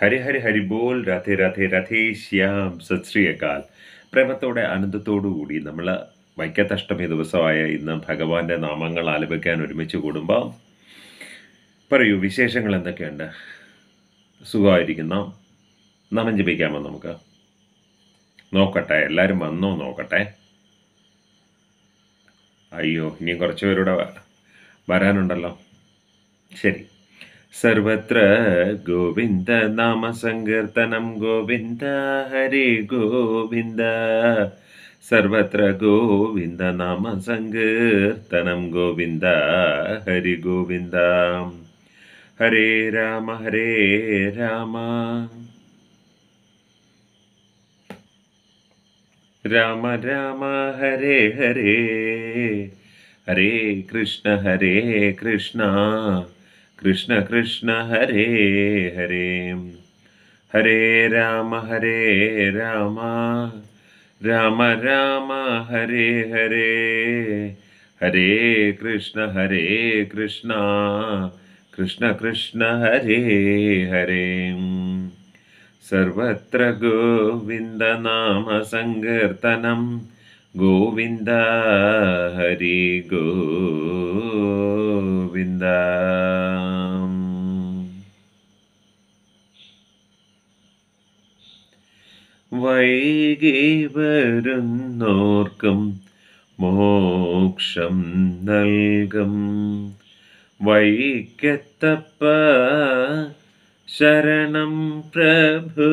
ഹരി ഹരി ഹരി ബോൾ രാധേ രാധേ രാധേ ശ്യാം സത് അകാൽ പ്രേമത്തോടെ ആനന്ദത്തോടുകൂടി നമ്മൾ വൈക്കത്തഷ്ടമി ദിവസമായ ഇന്ന് ഭഗവാന്റെ നാമങ്ങൾ ആലപിക്കാൻ ഒരുമിച്ച് കൂടുമ്പോൾ പറയൂ വിശേഷങ്ങൾ എന്തൊക്കെയുണ്ട് സുഖമായിരിക്കുന്ന നാമം ജപിക്കാമോ നമുക്ക് നോക്കട്ടെ എല്ലാവരും വന്നോ നോക്കട്ടെ അയ്യോ ഇനിയും കുറച്ച് പേരൂടെ വരാനുണ്ടല്ലോ ശരി सर्वत्र नाम सङ्कीर्तनं गोविन्द हरे गोविन्द सर्वत्र नाम सङ्कीर्तनं गोविन्द हरि गोविन्द हरे राम हरे राम राम राम हरे हरे हरे कृष्ण हरे कृष्ण കൃഷ്ണ കൃഷ്ണ ഹരേ ഹരേ ഹരേ രാമ ഹരേ രാമ രാമ രാമ ഹരേ ഹരേ ഹരേ കൃഷ്ണ ഹരേ കൃഷ്ണ കൃഷ്ണ കൃഷ്ണ ഹരേ ഹരേ സർവത്ര ഗോവിന്ദ നാമ സങ്കീർത്തനം ഗോവിന്ദ ഹരി ഗോവിന്ദ വൈകി വരുന്നോർക്കും മോക്ഷം നൽകും വൈകത്തപ്പ ശരണം പ്രഭു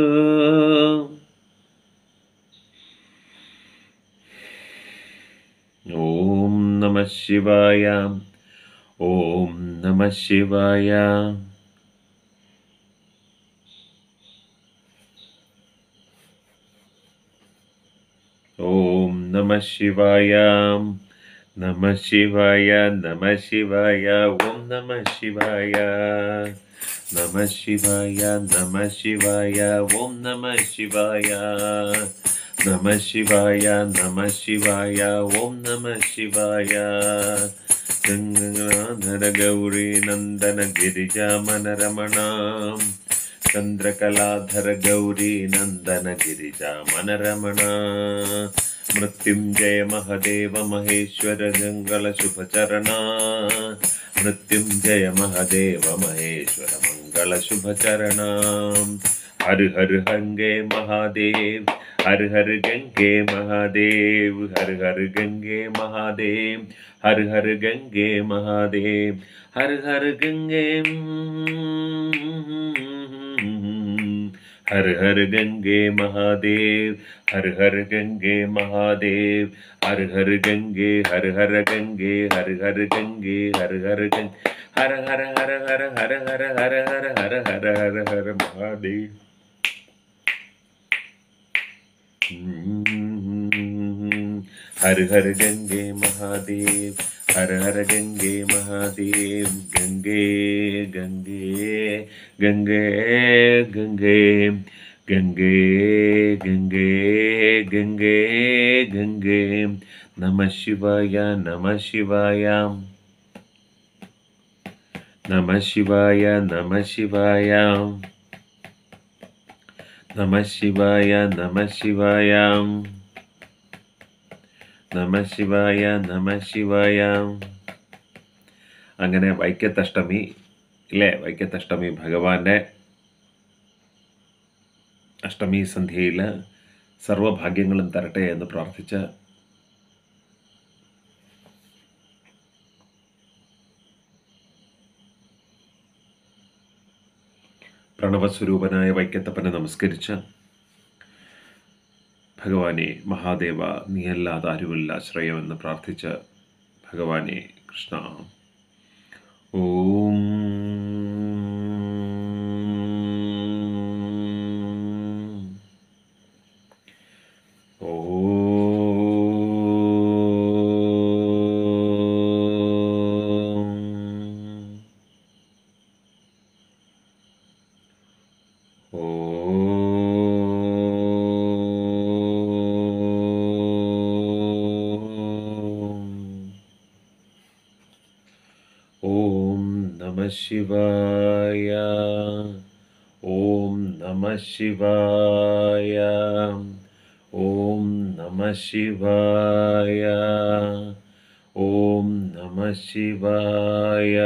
ഓം നമ ശിവായ ഓം നമ ശിവായ നമ ശിവായ നമ ശിവായ നമ ശിവായ ഓം നമ ശിവായ നമ ശിവായ നമ ശിവായ ഓം നമ ശിവായ നമ ശിവായ നമ ശിവായ ഓം നമ ശിവായ ഗംഗാധര ഗൗരി നന്ദന ഗിരിജാമനരമണാം ചന്ദ്രകലാധര ഗൗരി നന്ദന ഗിരിജാമനരമണ मृत्युञ्जय महदेव महेश्वर जङ्गलशुभचरणा मृत्युञ्जय महदेव महेश्वर मङ्गलशुभचरणा हर हर गङ्गे महादेव हर हर गङ्गे महादेव हर हर गङ्गे महादेव हर हर गङ्गे महादेव हर हर गङ्गे हर हर गंगे महादेव हर हर गंगे महादेव हर हर गंगे हर हर गंगे हर हर गंगे हर हर गंगे हर हर हर हर हर हर हर हर हर हर हर हर महादेव हर हर गंगे महादेव हर हर गंगे महादेव गंगे गंगे गंगे गंगे गंगे गंगे गंगे गंगे नमः शिवाय नमः शिवाय नमः शिवाय नमः शिवाय नमः शिवाय नमः शिवाय നമ ശിവായ നമ ശിവായ അങ്ങനെ വൈക്കത്തഷ്ടമി ഇല്ലേ വൈക്കത്തഷ്ടമി ഭഗവാന്റെ അഷ്ടമി സന്ധ്യയിൽ സർവഭാഗ്യങ്ങളും തരട്ടെ എന്ന് പ്രാർത്ഥിച്ച പ്രണവസ്വരൂപനായ വൈക്കത്തപ്പനെ നമസ്കരിച്ച ഭഗവാനെ മഹാദേവ നീയല്ലാതെ ആരുമല്ല ശ്രേയമെന്ന് പ്രാർത്ഥിച്ച ഭഗവാനെ കൃഷ്ണ ഓം शिवाय ॐ नमः शिवाय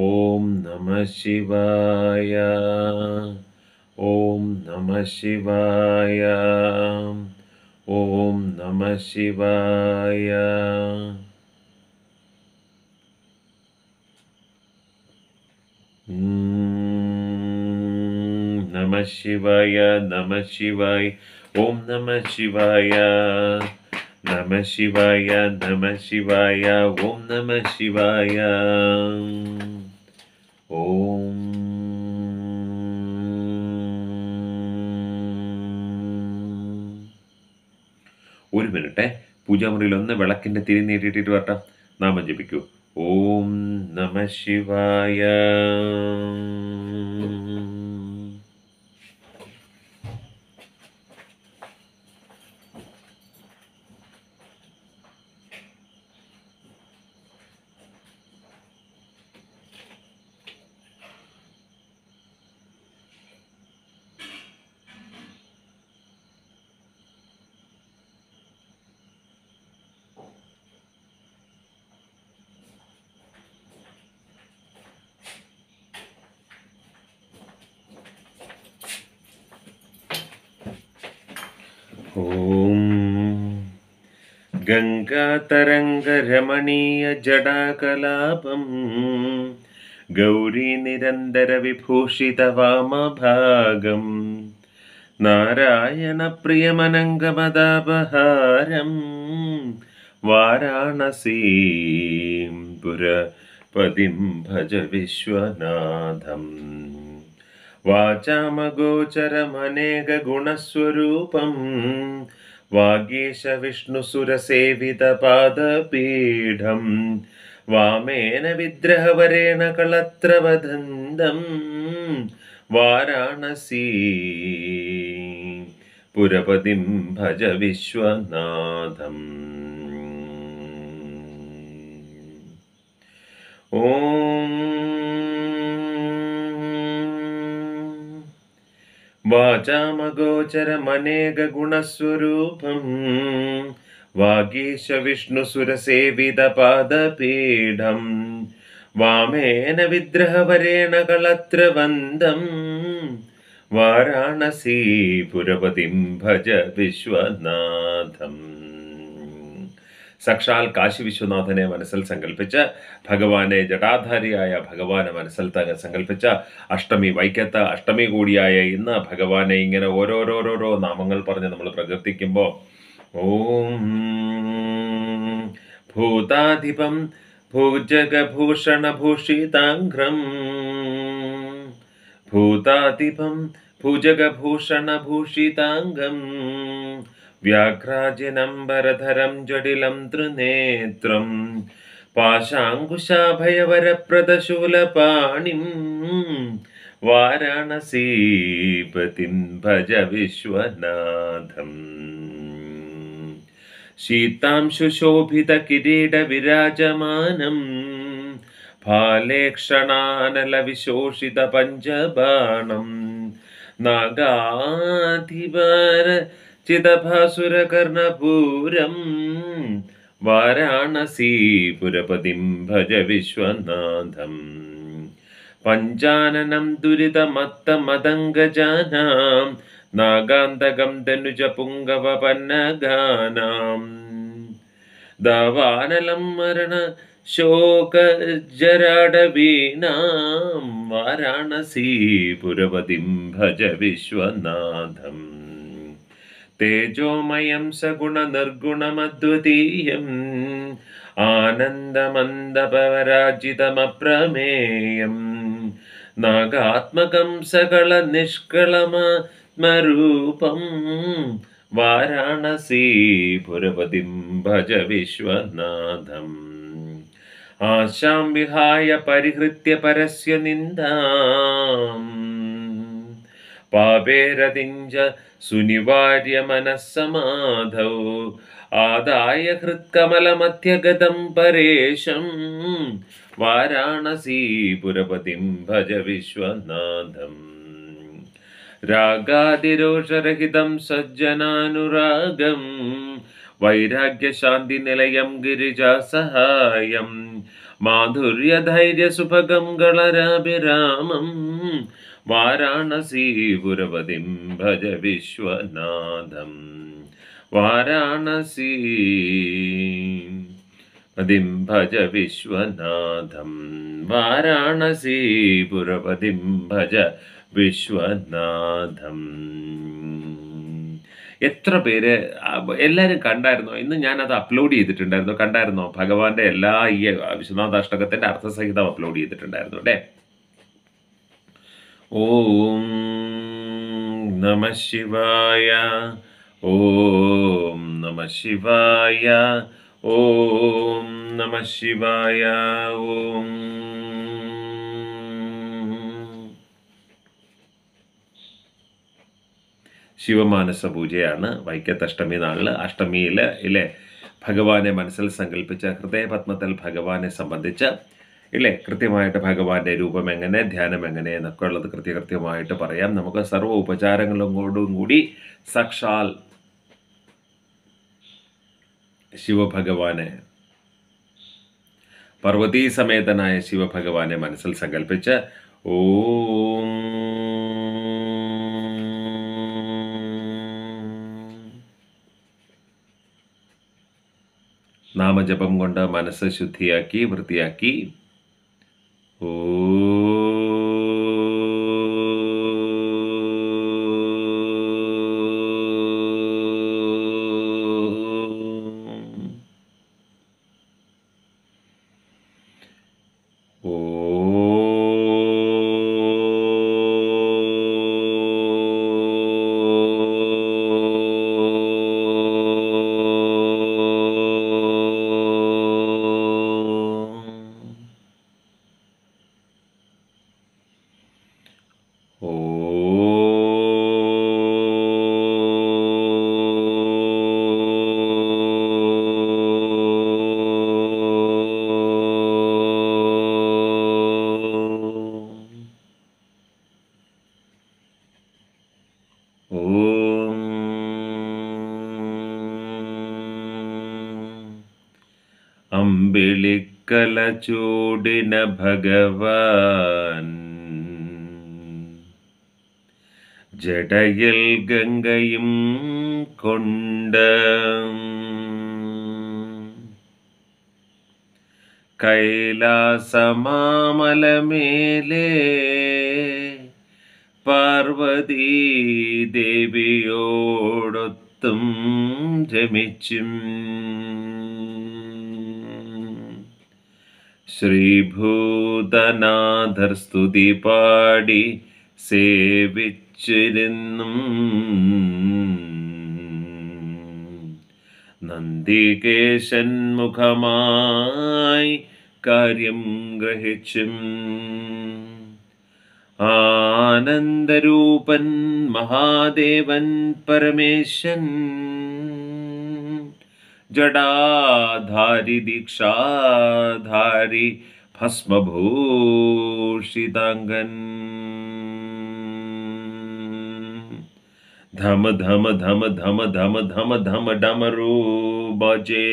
ॐ नमः शिवाय ॐ नमः शिवाय ॐ नमः शिवाय नमः शिवाय नमः शिवाय ॐ नमः शिवाय നമ ശിവായ നമ ശിവായ ഓം നമ ശിവായ ഓം ഒരു മിനിറ്റ് പൂജാമുറിയിൽ ഒന്ന് വിളക്കിൻ്റെ തിരി നീട്ടിയിട്ട് വരട്ടെ നാമം ജപിക്കൂ ഓം നമ ശിവായ ॐ गङ्गातरङ्गरमणीयजडाकलापम् गौरीनिरन्तरविभूषितवामभागम् नारायणप्रियमनङ्गमदापहारम् वाराणसीं पुरपदिं भज विश्वनाथम् वाचामगोचरमनेकगुणस्वरूपं वागेशविष्णुसुरसेवितपादपीढं वामेन विद्रहवरेण कलत्रवधन्दं वाराणसी पुरपतिं भज विश्वनाथम् ॐ वाचामगोचरमनेकगुणस्वरूपम् वागेशविष्णुसुरसेवितपादपीढं वामेन विद्रहवरेण कलत्र वन्दम् पुरवतिं भज विश्वनाथम् സാക്ഷാൽ കാശി വിശ്വനാഥനെ മനസ്സിൽ സങ്കല്പിച്ച് ഭഗവാനെ ജടാധാരിയായ ഭഗവാനെ മനസ്സിൽ തന്നെ സങ്കല്പിച്ച അഷ്ടമി വൈക്കത്ത് അഷ്ടമി കൂടിയായ ഇന്ന് ഭഗവാനെ ഇങ്ങനെ ഓരോരോരോരോ നാമങ്ങൾ പറഞ്ഞ് നമ്മൾ പ്രകീർത്തിക്കുമ്പോൾ ഓം ഭൂതാധിപം ഭൂജഗഭൂഷണ ഭൂജഗഭൂഷണഭൂഷിതാംഘ്രം ഭൂതാധിപം ഭൂഷിതാംഗം व्याघ्राजिनम्बरधरं जटिलं त्रिनेत्रम् पाशाङ्कुशाना वाराणसीपतिं किरीड विराजमानम् भालेक्षणानलविशोषित फालेक्षणानलविशोषितपञ्चबाणम् नागाधिवर चिदभासुरकर्णपूरम् वाराणसी भज विश्वनाथम् पञ्चाननं दुरितमत्तमदङ्गजानां नागान्तगं पुङ्गवपन्नगानाम् दवानलं मरण वाराणसी पुरपतिं भज विश्वनाथम् तेजोमयं सगुणनिर्गुणमद्वितीयम् आनन्दमन्दपवराजितमप्रमेयम् नागात्मकं सकलनिष्कळमात्मरूपं वाराणसीपुरपतिं भज विश्वनाथम् आशां विहाय परिहृत्य परस्य निन्दा പാപേരതിഞ്ച സുനിവാര്യ മനസ്സമാധൗ ആദായ ഹൃത്കമലമധ്യഗതം പരേശം വാരാണസീപുരപതിം ഭജ വിശ്വനാഥം രാഗാതിരോഷരഹിതം സജ്ജനാനുരാഗം വൈരാഗ്യശാന്തിനിലയം ഗിരിജാസഹായം മാധുര്യധൈര്യസുഭഗം ഗളരാഭിരാമം വാരാണസീപുരപതിം ഭജ വിശ്വനാഥം വാരാണസീ പതിം ഭജ വിശ്വനാഥം വാരാണസീപുരപതിം ഭജ വിശ്വനാഥം എത്ര പേര് എല്ലാവരും കണ്ടായിരുന്നോ ഇന്ന് ഞാനത് അപ്ലോഡ് ചെയ്തിട്ടുണ്ടായിരുന്നു കണ്ടായിരുന്നോ ഭഗവാന്റെ എല്ലാ ഈ വിശ്വനാഥ അർത്ഥസഹിതം അപ്ലോഡ് ചെയ്തിട്ടുണ്ടായിരുന്നു അല്ലേ ഓം നമ ശിവായ ഓം നമ ശിവായ ഓം നമ ശിവായ ഓം ശിവമാനസ പൂജയാണ് വൈക്കത്തഷ്ടമി നാളിൽ അഷ്ടമിയിൽ ഇല്ലേ ഭഗവാനെ മനസ്സിൽ സങ്കല്പിച്ച ഹൃദയപത്മത്തിൽ ഭഗവാനെ സംബന്ധിച്ച് ഇല്ലേ കൃത്യമായിട്ട് ഭഗവാന്റെ രൂപം എങ്ങനെ ധ്യാനം എങ്ങനെ എന്നൊക്കെ ഉള്ളത് കൃത്യകൃത്യമായിട്ട് പറയാം നമുക്ക് സർവ്വ ഉപചാരങ്ങളും കൊണ്ടും കൂടി സക്ഷാൽ ശിവഭഗവാനെ പർവ്വതീ സമേതനായ ശിവഭഗവാനെ മനസ്സിൽ സങ്കല്പിച്ച് ഓ നാമജപം കൊണ്ട് മനസ്സ് ശുദ്ധിയാക്കി വൃത്തിയാക്കി Oh. തലചൂടിന ഭഗവാൻ ജടയിൽ ഗംഗയും കൊണ്ട് കൈലാസമാമലമേലേ പാർവതീ ദേവിയോടൊത്തും രമിച്ചും श्रीभूतनाधर्स्तुतिपाडि सेविच्चिरिन्नम् नन्दिकेशन्मुखमाय कार्यं ग्रहिचिम् आनन्दरूपन् महादेवन् परमेशन् जडाधारि दीक्षाधारि भस्मभूषिताङ्गन् धम धम धम धम धम धम धम डमरू बजे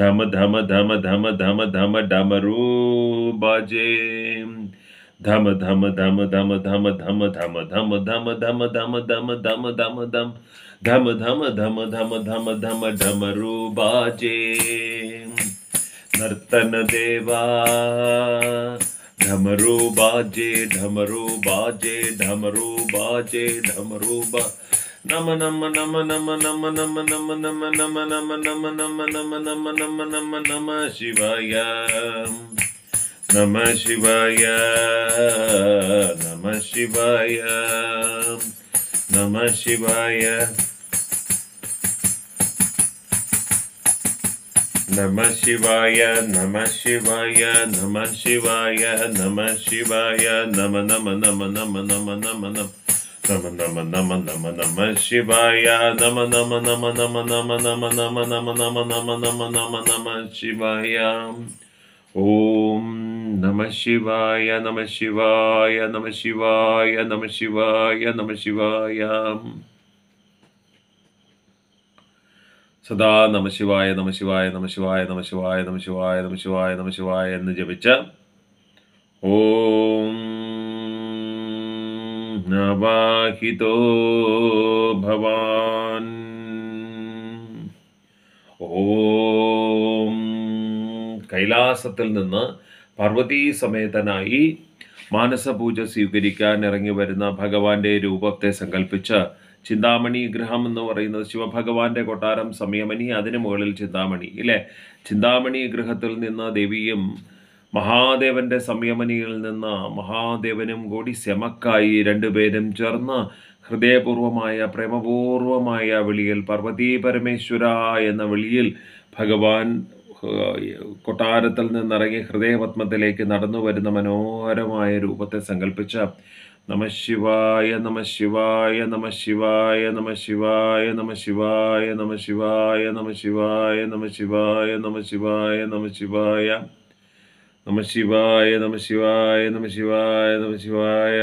धम धम धम धम धम धम डमरू बजे धम धम धम धम धम धम धम धम धम धम धम धम धम धम धम धम धम धम धम धम धम रू बाजे नर्तन देवा ढमरू बाजे ढमरू बाजे ढमरू बाजे ढमरू बा नम नम नम नम नम नम नम नम नम नम नम नम नम नम नम नम नम शिवाय नम शिवाय नम शिवाय नम शिवाय நம சிவாய நம சிவாய நம சிவாய நம சிவாய நம நம நம நம நம நம நம நம நம நம நம நம சிவாய நம நம நம நம நம நம நம நம நம நம நம நம நம சிவாய ஓம் நம சிவாய நம சிவாய நம சிவாய நம சிவாய நம சிவாயம் സദാ നമശിവായ നമശിവായ നമശിവായ നമശിവായ നമശിവായ നമശിവായ നമശിവായ എന്ന് ജപിച്ച ഓം നവാഹിതോ ഭവാൻ ഓം കൈലാസത്തിൽ നിന്ന് പാർവതീ സമേതനായി മാനസപൂജ സ്വീകരിക്കാൻ ഇറങ്ങി വരുന്ന ഭഗവാന്റെ രൂപത്തെ സങ്കല്പിച്ച് ചിന്താമണി ഗൃഹം എന്ന് പറയുന്നത് ശിവഭഗവാന്റെ കൊട്ടാരം സമയമണി അതിനു മുകളിൽ ചിന്താമണി ഇല്ലേ ചിന്താമണി ഗൃഹത്തിൽ നിന്ന് ദേവിയും മഹാദേവന്റെ സംയമനിയിൽ നിന്ന് മഹാദേവനും കൂടി ശമക്കായി രണ്ടുപേരും ചേർന്ന് ഹൃദയപൂർവമായ പ്രേമപൂർവമായ വിളിയിൽ പാർവതീ പരമേശ്വര എന്ന വിളിയിൽ ഭഗവാൻ കൊട്ടാരത്തിൽ നിന്നിറങ്ങി ഹൃദയപത്മത്തിലേക്ക് നടന്നു വരുന്ന മനോഹരമായ രൂപത്തെ സങ്കല്പിച്ച നമ ശിവായ നമ ശിവായ നമ ശിവായ നമ ശിവായ നമ ശിവായ നമ ശിവായ നമ ശിവായ നമ ശിവായ നമ ശിവായ നമ ശിവായ നമ ശിവായ നമ ശിവായ നമ ശിവായ നമ ശിവായ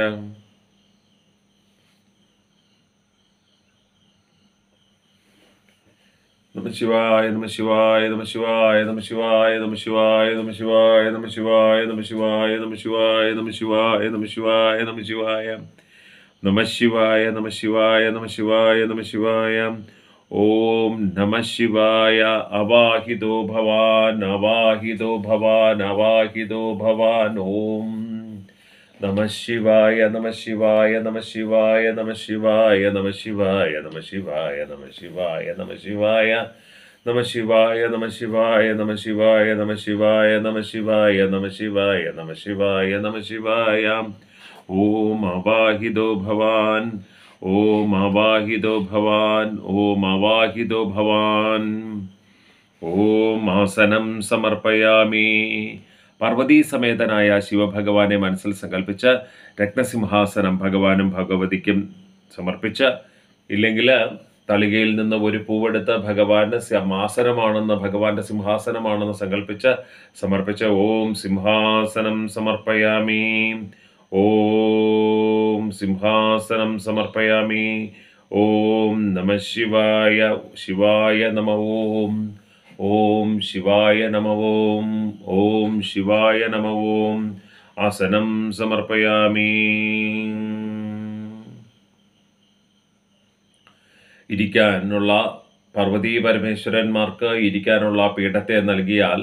नम शिवाय नम शिवाय नम शिवाय नम शिवाय नम शिवाय नम शिवाय नम शिवाय नम शिवाय नम शिवाय नम शिवाय नम शिवाय नम शिवाय नम शिवाय नम शिवाय नम शिवाय नम शिवाय ओम नमः शिवाय अवाहितो भवान् अवाहितो भवान् अवाहितो भवान् ओम नम शिवाय नम शिवाय नम शिवाय नम शिवाय नम शिवाय नम शिवाय नम शिवाय नम शिवाय नम शिवाय नम शिवाय नम शिवाय नम शिवाय नम शिवाय नम शिवाय नम शिवाय नम शिवाय ओम अवाहिदो भवान ओम अवाहिदो भवान ओम अवाहिदो भवान ओम आसनम समर्पयामि പാർവതീസമേതനായ ശിവഭഗവാനെ മനസ്സിൽ സങ്കല്പിച്ച് രക്തസിംഹാസനം ഭഗവാനും ഭഗവതിക്കും സമർപ്പിച്ച് ഇല്ലെങ്കിൽ തളികയിൽ നിന്ന് ഒരു പൂവെടുത്ത് ഭഗവാന്റെ ആസനമാണെന്ന് ഭഗവാന്റെ സിംഹാസനമാണെന്ന് സങ്കല്പിച്ച് സമർപ്പിച്ച ഓം സിംഹാസനം സമർപ്പയാമി ഓം സിംഹാസനം സമർപ്പയാമി ഓം നമ ശിവായ ശിവായ നമ ഓം ഓം ശിവായ നമവോം ഓം ശിവായ നമവോം ആസനം സമർപ്പയാമി ഇരിക്കാനുള്ള പാർവതി പരമേശ്വരന്മാർക്ക് ഇരിക്കാനുള്ള പീഠത്തെ നൽകിയാൽ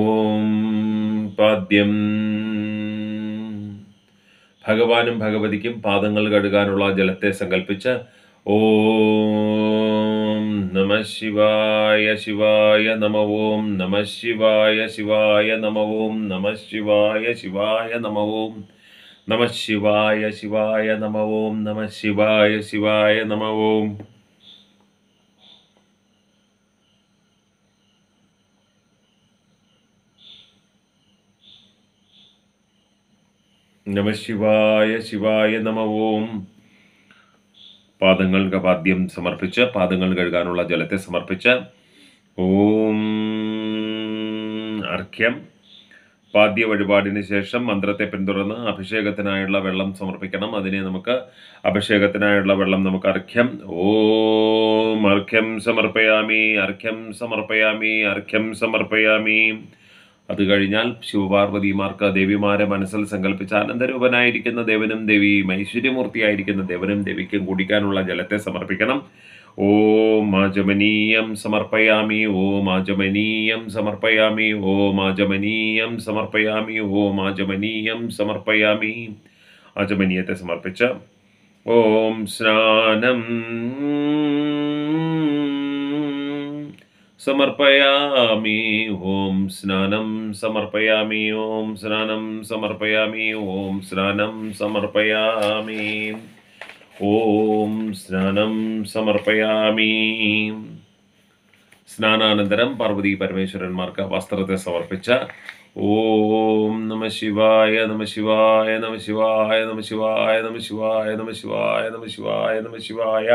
ഓം പാദ്യം ഭഗവാനും ഭഗവതിക്കും പാദങ്ങൾ കഴുകാനുള്ള ജലത്തെ സങ്കല്പിച്ച് ഓ നമ ശിവായ ശിവായ നമ ഓം നമ ശിവായ ശിവായ നമ ഓം നമ ശിവായ ശിവായ നമ ഓം നമ ശിവായ ശിവായ നമ ഓം നമ ശിവായ ശിവായ നമ ഓം നമ ശിവായ ശിവായ നമ ഓം പാദങ്ങൾ പാദ്യം സമർപ്പിച്ച് പാദങ്ങൾ കഴുകാനുള്ള ജലത്തെ സമർപ്പിച്ച് ഓം അർഘ്യം പാദ്യ വഴിപാടിന് ശേഷം മന്ത്രത്തെ പിന്തുടർന്ന് അഭിഷേകത്തിനായുള്ള വെള്ളം സമർപ്പിക്കണം അതിനെ നമുക്ക് അഭിഷേകത്തിനായുള്ള വെള്ളം നമുക്ക് അർഘ്യം ഓം അർഘ്യം സമർപ്പയാമി അർഘ്യം സമർപ്പയാമി അർഘ്യം സമർപ്പയാമി അത് കഴിഞ്ഞാൽ ശിവപാർവതിമാർക്ക് ദേവിമാരെ മനസ്സിൽ സങ്കല്പിച്ച ആനന്ദരൂപനായിരിക്കുന്ന ദേവനും ദേവിയും ഐശ്വര്യമൂർത്തിയായിരിക്കുന്ന ദേവനും ദേവിക്കും കുടിക്കാനുള്ള ജലത്തെ സമർപ്പിക്കണം ഓം മാജമനീയം സമർപ്പയാമി ഓം മാജമനീയം സമർപ്പയാമി ഓം മാജമനീയം സമർപ്പയാമി ഓം മാജമനീയം സമർപ്പയാമി ആജമനീയത്തെ സമർപ്പിച്ച ഓം സ്നാനം സമർപ്പയാമി ഓം സ്നാനം സമർപ്പയാമി ഓം സ്നാനം സമർപ്പയാമി ഓം സ്നാനം സമർപ്പയാമി ഓം സ്നാനം സമർപ്പയാമി സ്നാനാനന്തരം പാർവതി പരമേശ്വരന്മാർക്ക് വസ്ത്രത്തെ സമർപ്പിച്ച ഓം നമ ശിവായ നമ ശിവായ നമ ശിവായ നമ ശിവായ നമ ശിവായ നമ ശിവായ നമ ശിവായ നമ ശിവായ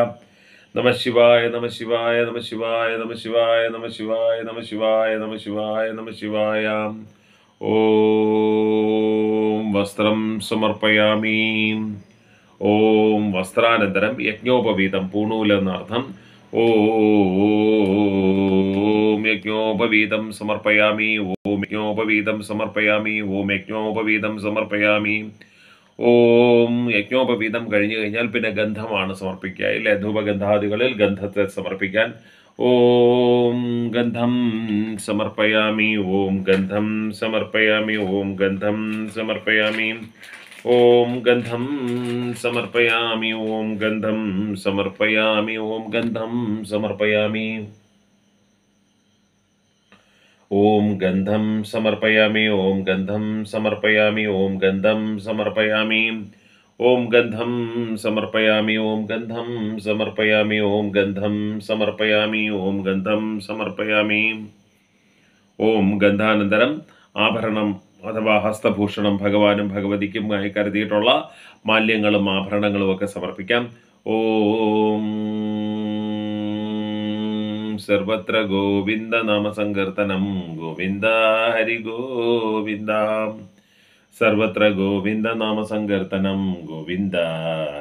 നമ ശിവായ നമ ശിവായ നമ ശിവായ നമ ശിവായ നമ ശിവായ നമ ശിവായ നമ ശിവായ നമ ശിവായ ഓം വസ്ത്രം സമർപ്പയാമി ഓം വസ്ത്രാനന്തരം യജ്ഞോപവീതം പൂണൂലെന്നർത്ഥം ഓം യജ്ഞോപവീതം സമർപ്പയാമി ഓം യജ്ഞോപവീതം സമർപ്പയാമി ഓം യജ്ഞോപവീതം സമർപ്പയാമി ओम यज्ञोपवीत कई गंधम समर्पे धूपगंधाद गंधते समर्पा ओम गंधम समर्पयामी ओम गंधम समर्पयामी ओम गंधम समर्पयामी ओम गंधम समर्पयामी ओम गंधम समर्पयामी ओम गंधम समर्पयामी ഓം ഗന്ധം സമർപ്പയാമി ഓം ഗന്ധം സമർപ്പയാമി ഓം ഗന്ധം സമർപ്പയാമി ഓം ഗന്ധം സമർപ്പയാമി ഓം ഗന്ധം സമർപ്പയാമി ഓം ഗന്ധം സമർപ്പയാമി ഓം ഗന്ധം സമർപ്പയാമി ഓം ഗന്ധാനന്തരം ആഭരണം അഥവാ ഹസ്തഭൂഷണം ഭഗവാനും ആയി കരുതിയിട്ടുള്ള മാല്യങ്ങളും ആഭരണങ്ങളും ഒക്കെ സമർപ്പിക്കാം ഓം सर्वत्र गोविन्दनामसङ्गर्तनं गोविन्द हरिगोविन्द सर्वत्र गोविन्दनामसङ्गर्तनं गोविन्द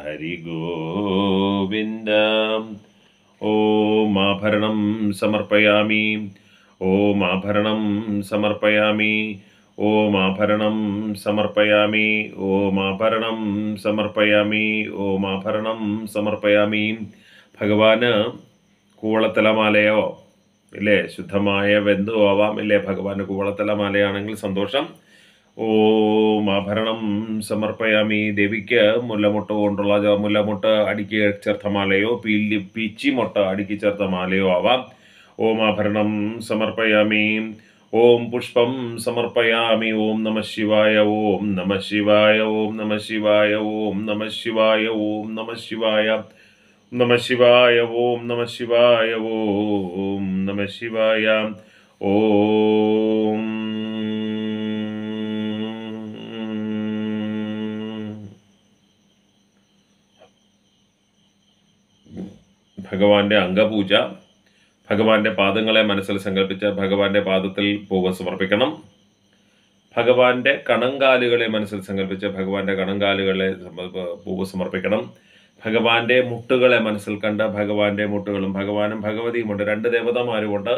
हरिगोविन्द ॐ आभरणं समर्पयामि ॐ आभरणं समर्पयामि ॐ आभरणं समर्पयामि ॐ आभरणं समर्पयामि ॐ आभरणं समर्पयामि भगवान् കൂവളത്തലമാലയോ ഇല്ലേ ശുദ്ധമായ വെന്തു ആവാം ഇല്ലേ ഭഗവാന്റെ കൂവളത്തലമാലയാണെങ്കിൽ സന്തോഷം ഓം ആഭരണം സമർപ്പയാമി ദേവിക്ക് മുല്ലമുട്ട കൊണ്ടുള്ള മുല്ലമുട്ട അടുക്കി ചേർത്ത മാലയോ പീലി പീച്ചി മുട്ട അടുക്കി ചേർത്ത മാലയോ ആവാം ഓം ആഭരണം സമർപ്പയാമി ഓം പുഷ്പം സമർപ്പയാമി ഓം നമ ശിവായ ഓം നമ ശിവായ ഓം നമ ശിവായ ഓം നമ ശിവായ ഓം നമ ശിവായ നമ ശിവായ ഓം നമ ശിവായ ഓം നമ ശിവായ ഓം ഭഗവാന്റെ അംഗപൂജ ഭഗവാന്റെ പാദങ്ങളെ മനസ്സിൽ സങ്കല്പിച്ച് ഭഗവാന്റെ പാദത്തിൽ പൂവ് സമർപ്പിക്കണം ഭഗവാന്റെ കണങ്കാലുകളെ മനസ്സിൽ സങ്കല്പിച്ച് ഭഗവാന്റെ കണങ്കാലുകളെ പൂവ് സമർപ്പിക്കണം ഭഗവാന്റെ മുട്ടുകളെ മനസ്സിൽ കണ്ട് ഭഗവാന്റെ മുട്ടുകളും ഭഗവാനും ഭഗവതിയുമുണ്ട് രണ്ട് ദേവതമാരുമുണ്ട്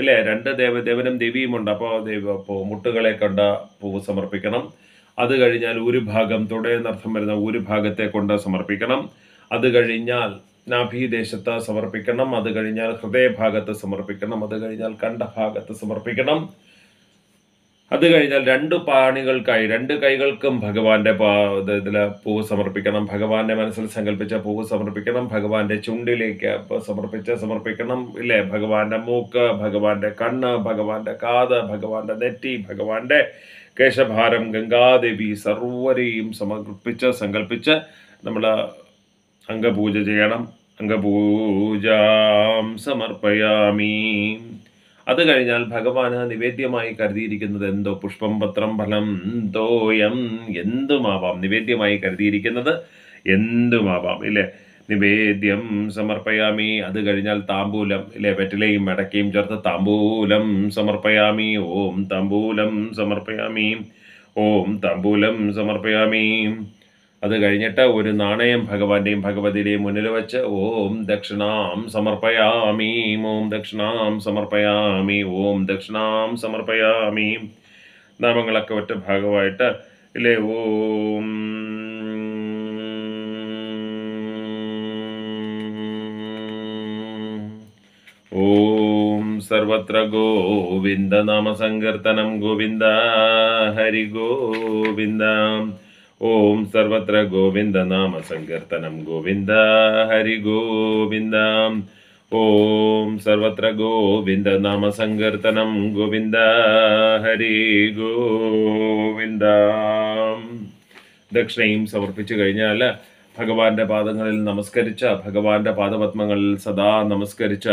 ഇല്ലേ രണ്ട് ദേവ ദേവനും ദേവിയുമുണ്ട് അപ്പോൾ അപ്പോൾ മുട്ടുകളെ കണ്ട് പൂവ് സമർപ്പിക്കണം അത് കഴിഞ്ഞാൽ ഒരു ഭാഗം തുടയെന്നർത്ഥം വരുന്ന ഒരു ഭാഗത്തെ കൊണ്ട് സമർപ്പിക്കണം അത് കഴിഞ്ഞാൽ നാഭീദേശത്ത് സമർപ്പിക്കണം അത് കഴിഞ്ഞാൽ ഹൃദയഭാഗത്ത് സമർപ്പിക്കണം അത് കഴിഞ്ഞാൽ കണ്ഠഭാഗത്ത് സമർപ്പിക്കണം അത് കഴിഞ്ഞാൽ രണ്ട് പാണികൾക്കായി രണ്ട് കൈകൾക്കും ഭഗവാന്റെ ഇതിൽ പൂവ് സമർപ്പിക്കണം ഭഗവാന്റെ മനസ്സിൽ സങ്കല്പിച്ച പൂവ് സമർപ്പിക്കണം ഭഗവാന്റെ ചുണ്ടിലേക്ക് സമർപ്പിച്ച സമർപ്പിക്കണം ഇല്ലേ ഭഗവാന്റെ മൂക്ക് ഭഗവാന്റെ കണ്ണ് ഭഗവാന്റെ കാത് ഭഗവാന്റെ നെറ്റി ഭഗവാന്റെ കേശഭാരം ഗംഗാദേവി സർവരെയും സമർപ്പിച്ച് സങ്കല്പിച്ച് നമ്മൾ അംഗപൂജ ചെയ്യണം അംഗപൂജാം സമർപ്പയാമീ അത് കഴിഞ്ഞാൽ ഭഗവാന് നിവേദ്യമായി കരുതിയിരിക്കുന്നത് എന്തോ പുഷ്പം പത്രം ഫലം തോയം എന്തുമാവാം നിവേദ്യമായി കരുതിയിരിക്കുന്നത് എന്തുമാവാം ഇല്ലേ നിവേദ്യം സമർപ്പയാമി അത് കഴിഞ്ഞാൽ താമ്പൂലം ഇല്ലേ വെറ്റിലയും മടക്കയും ചേർത്ത് താമ്പൂലം സമർപ്പയാമി ഓം താമ്പൂലം സമർപ്പയാമി ഓം താമ്പൂലം സമർപ്പയാമി അത് കഴിഞ്ഞിട്ട് ഒരു നാണയം ഭഗവാന്റെയും ഭഗവതിയുടെയും മുന്നിൽ വെച്ച് ഓം ദക്ഷിണാം സമർപ്പയാമീം ഓം ദക്ഷിണാം സമർപ്പയാമി ഓം ദക്ഷിണാം സമർപ്പയാമീം നാമങ്ങളൊക്കെ ഒറ്റ ഭാഗമായിട്ട് ഇല്ലേ ഓം ഓം സർവത്ര ഗോവിന്ദ നാമസങ്കീർത്തനം ഗോവിന്ദ ഹരി ഗോവിന്ദ ഓം സർവത്ര ഗോവിന്ദ നാമ സങ്കീർത്തനം ഗോവിന്ദ ഹരി ഗോവിന്ദ ഓം സർവത്ര ഗോവിന്ദ നാമ സങ്കീർത്തനം ഗോവിന്ദ ഹരി ഗോവിന്ദ ദക്ഷിണയും സമർപ്പിച്ചു കഴിഞ്ഞാൽ ഭഗവാന്റെ പാദങ്ങളിൽ നമസ്കരിച്ച ഭഗവാന്റെ പാദപത്മങ്ങളിൽ സദാ നമസ്കരിച്ച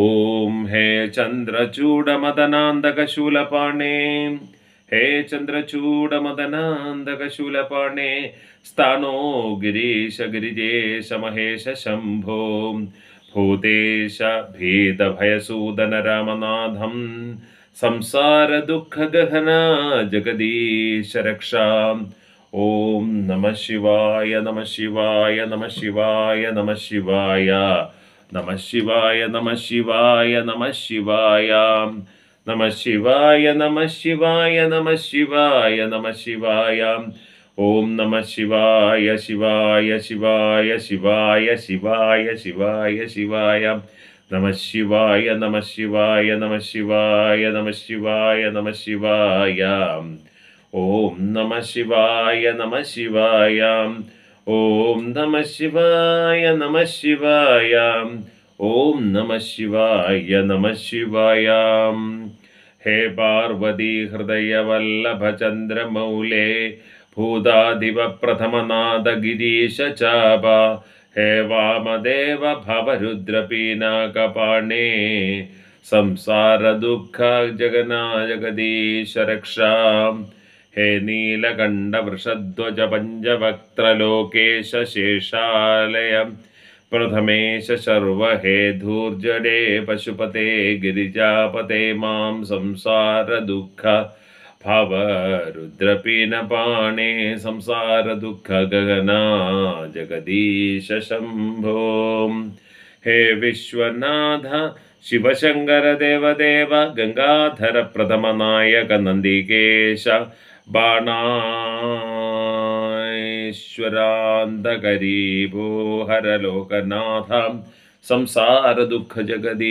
ഓം ഹേ ചന്ദ്രചൂഡമദനാന്തകശൂലപാണേ ഹേ ചന്ദ്രചൂഡമദനാന്തകശൂലപാണേ സ്ഥാനോ ഗിരീശ ഗിരിജേശ മഹേശ ശംഭോ ഭൂതേശ ഭീതഭയസൂദന രാമനാഥം സംസാരദുഃഖഗഹന ജഗദീശ രക്ഷാം ഓം നമ ശിവായ നമ ശിവായ നമ ശിവായ നമ ശിവായ നമ ശിവായ നമ ശിവായ നമ ശിവായ नमः शिवाय नमः शिवाय नमः शिवाय नमः शिवाय ॐ नमः शिवाय शिवाय शिवाय शिवाय शिवाय शिवाय शिवाय नमः शिििय नमः शिवाय नमः शिवाय नमः शिििय नमः शिििििििििवा नमः शिवाय नमः शिवाया ॐ नमः शिवाय नमः शिििवाया ॐ नमः शिवाय नमः शिवाया हे पार्वती पार्वतीहृदयवल्लभचन्द्रमौले भूताधिवप्रथमनादगिरीशचाप हे वामदेव भवरुद्रपीनाकपाणे संसारदुःखजगनाजगदीश रक्षां हे नीलकण्डवृषध्वजपञ्चवक्त्रलोकेशेषालयम् प्रथमेश धूर्जडे पशुपते गिरिजापते मां संसार दुख गगना जगदीश शंभो हे विश्वनाथ गंगाधर नायक नंदीकेश बाणा हर लोकनाथ संसार दुख जगदीश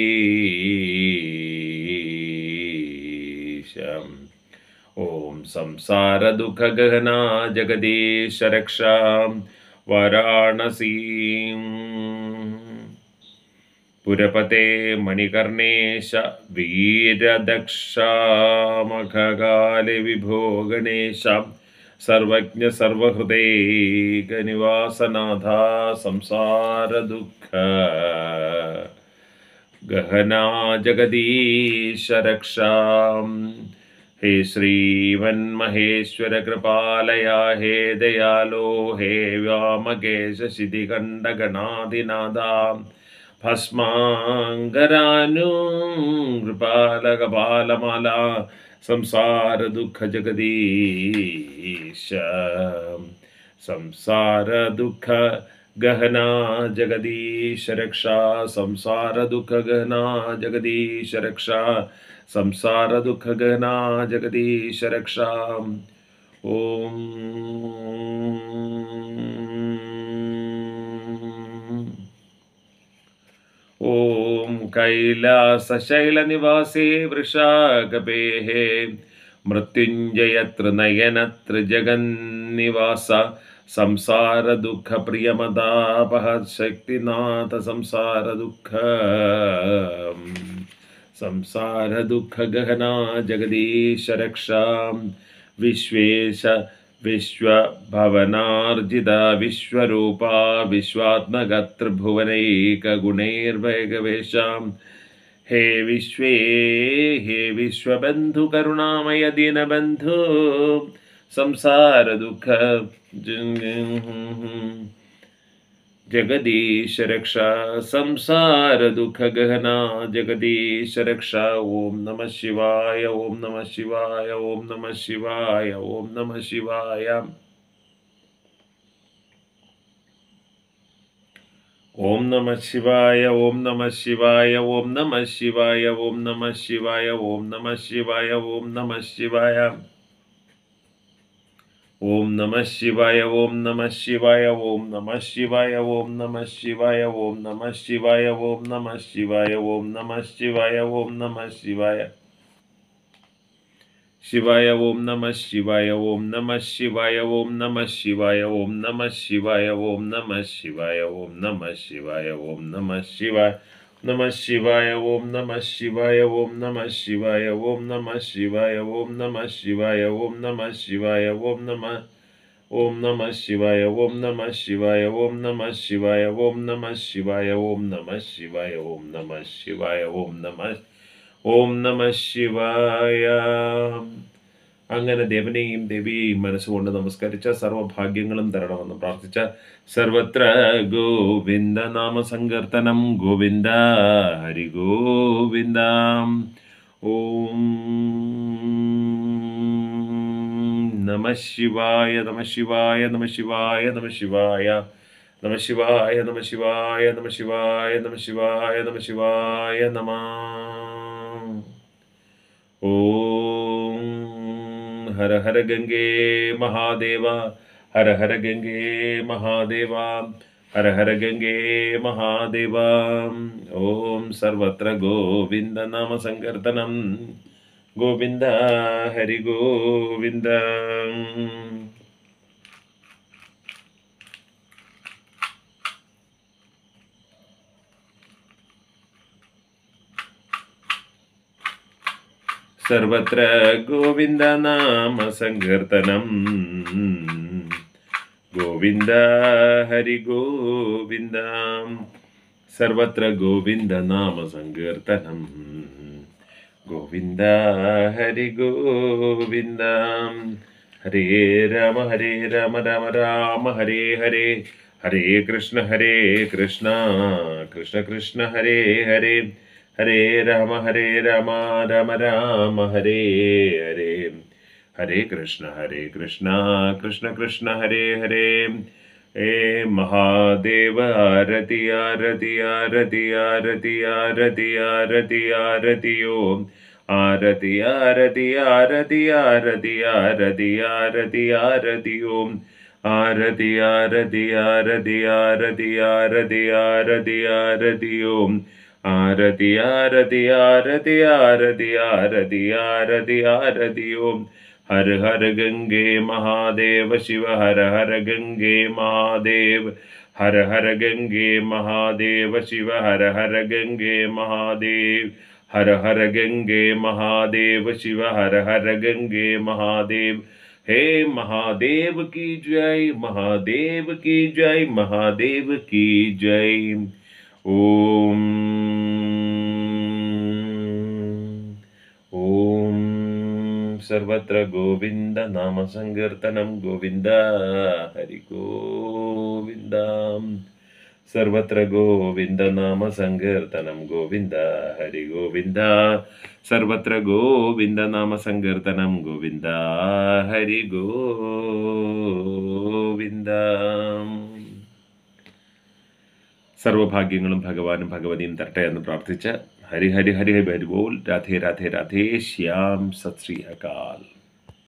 ओम संसार दुख ॐ जगदीश रक्षा वाराणसी पुरपते मणिकर्णेश वीरदक्षा विभो गणेश सर्वज्ञ संसार दुख गहना जगदीश रक्षा हे श्रीमन्महेश्वरकृपालया हे दयालो हे व्यामकेशशितिखण्डगणाधिनादा भस्माङ्गरानु कृपालकपालमाला ಸಂಸಾರ ದುಃಖ ಜಗದೀಶ ಸಂಸಾರ ದುಃಖ ಗಹನಾ ಜಗದೀಶ ರಕ್ಷಾ ಸಂಸಾರ ದುಃಖ ಗಹನಾ ಜಗದೀಶ ರಕ್ಷಾ ಸಂಸಾರ ದುಃಖ ಗಹನಾ ಜಗದೀಶ ರಕ್ಷಾ ಓಂ ಓಂ कैलासशैलनिवासे वृषाकपेः मृत्युञ्जयत्र नयनत्र जगन्निवास संसारदुःखप्रियमदापः शक्तिनाथ संसारदुःख संसारदुःखगहना जगदीशरक्षां विश्वेश विश्वभवनार्जिता विश्वरूपा विश्वात्मगत्रिभुवनैकगुणैर्भैगवेशाम् हे विश्वे हे विश्वबन्धुकरुणामय दीनबन्धो संसारदुःख जगदीश रक्षा संसार दुख गहना जगदीश रक्षा ओम नमः शिवाय ओम नमः शिवाय ओम नमः शिवाय ओम नमः शिवाय ओम नमः शिवाय ओम नमः शिवाय ओम नमः शिवाय ओम नमः शिवाय ओम नमः शिवाय ओम नमः शिवाय Om Namah Shivaya Om Namah Shivaya Om Namah Shivaya Om Namah Shivaya Om Namah Shivaya Om Namah Shivaya Om Namah Shivaya Om Namah Shivaya Shivaya Om Namah Shivaya Om Namah Shivaya Om Namah Shivaya Om Namah Shivaya Om Namah Shivaya Om Namah Shivaya Om Namah Shivaya नमः शिवाय ॐ नमः शिवाय ॐ नमः शिवाय ॐ नमः शिवाय ॐ नमः शिवाय ॐ नमः ॐ शिवाय ॐ नमः ॐ ॐ शिवाय ॐ नमः शिवाय ॐ नमः शिवाय ॐ नमः शिवाय ॐ नमः शिवाय ॐ नमः शिवाय ॐ नमः ॐ नमः शिवाय അങ്ങനെ ദേവനെയും ദേവിയെയും മനസ്സുകൊണ്ട് നമസ്കരിച്ച സർവഭാഗ്യങ്ങളും തരണമെന്ന് പ്രാർത്ഥിച്ച സർവത്ര ഗോവിന്ദ നാമ സങ്കീർത്തനം ഗോവിന്ദ ഹരി ഗോവിന്ദ ഓം നമ ശിവായ നമ ശിവായ നമ ശിവായ നമ ശിവായ നമ ശിവായ നമ ശിവായ നമ ശിവായ നമ ശിവായ നമ ശിവായ നമ ഓ ഹര ഹര ഗംഗേ മഹാദേവ ഹര ഹര ഗംഗേ മഹാദേവ ഹര ഹര ഗംഗേ മഹാദേവ ഓം സർവത്ര ഗോവിന്ദ നാമ സങ്കീർത്തനം ഗോവിന്ദ ഹരി ഗോവിന്ദ സർവത്ര നാമ സങ്കീർത്തനം ഗോവിന്ദ ഹരി ഗോവിന്ദ സർവത്ര നാമ സങ്കീർത്തനം ഗോവിന്ദ ഹരി ഗോവിന്ദ ഹരേ രാമ ഹരേ രാമ രാമ രാമ ഹരേ ഹരേ ഹരേ കൃഷ്ണ ഹരേ കൃഷ്ണ കൃഷ്ണ കൃഷ്ണ ഹരേ ഹരേ हरे राम हरे राम राम राम हरे हरे हरे कृष्ण हरे कृष्ण कृष्ण कृष्ण हरे हरे हे महादेव आरति आरति आरति आरति आरति आरति आरतियो आरति आरति आरति आरति आरति आरति आरति ओम आरति आरति आरति आरति आरति आरति आरति ओम आरति आरति आरति आरति आरति आरति आरति ओम हर हर गंगे महादेव शिव हर हर गंगे महादेव हर हर गंगे महादेव शिव हर हर गंगे महादेव हर हर गंगे महादेव शिव हर हर गंगे महादेव हे महादेव की जय महादेव की जय महादेव की जय ओम സർവത്ര ഗോവിന്ദ നാമ നാമസങ്കീർത്തനം ഗോവിന്ദ ഹരി ഗോവിന്ദ സർവത്ര ഗോവിന്ദ നാമ സങ്കീർത്തനം ഗോവിന്ദ ഹരി ഗോവിന്ദ സർവത്ര ഗോവിന്ദ നാമ സങ്കീർത്തനം ഗോവിന്ദ ഹരി ഗോവിന്ദ സർവഭാഗ്യങ്ങളും ഭഗവാനും ഭഗവതിയും തരട്ടെ എന്ന് പ്രാർത്ഥിച്ച് हरे हरे हरे हरि बोल राधे राधे राधे श्याम सत श्री अकाल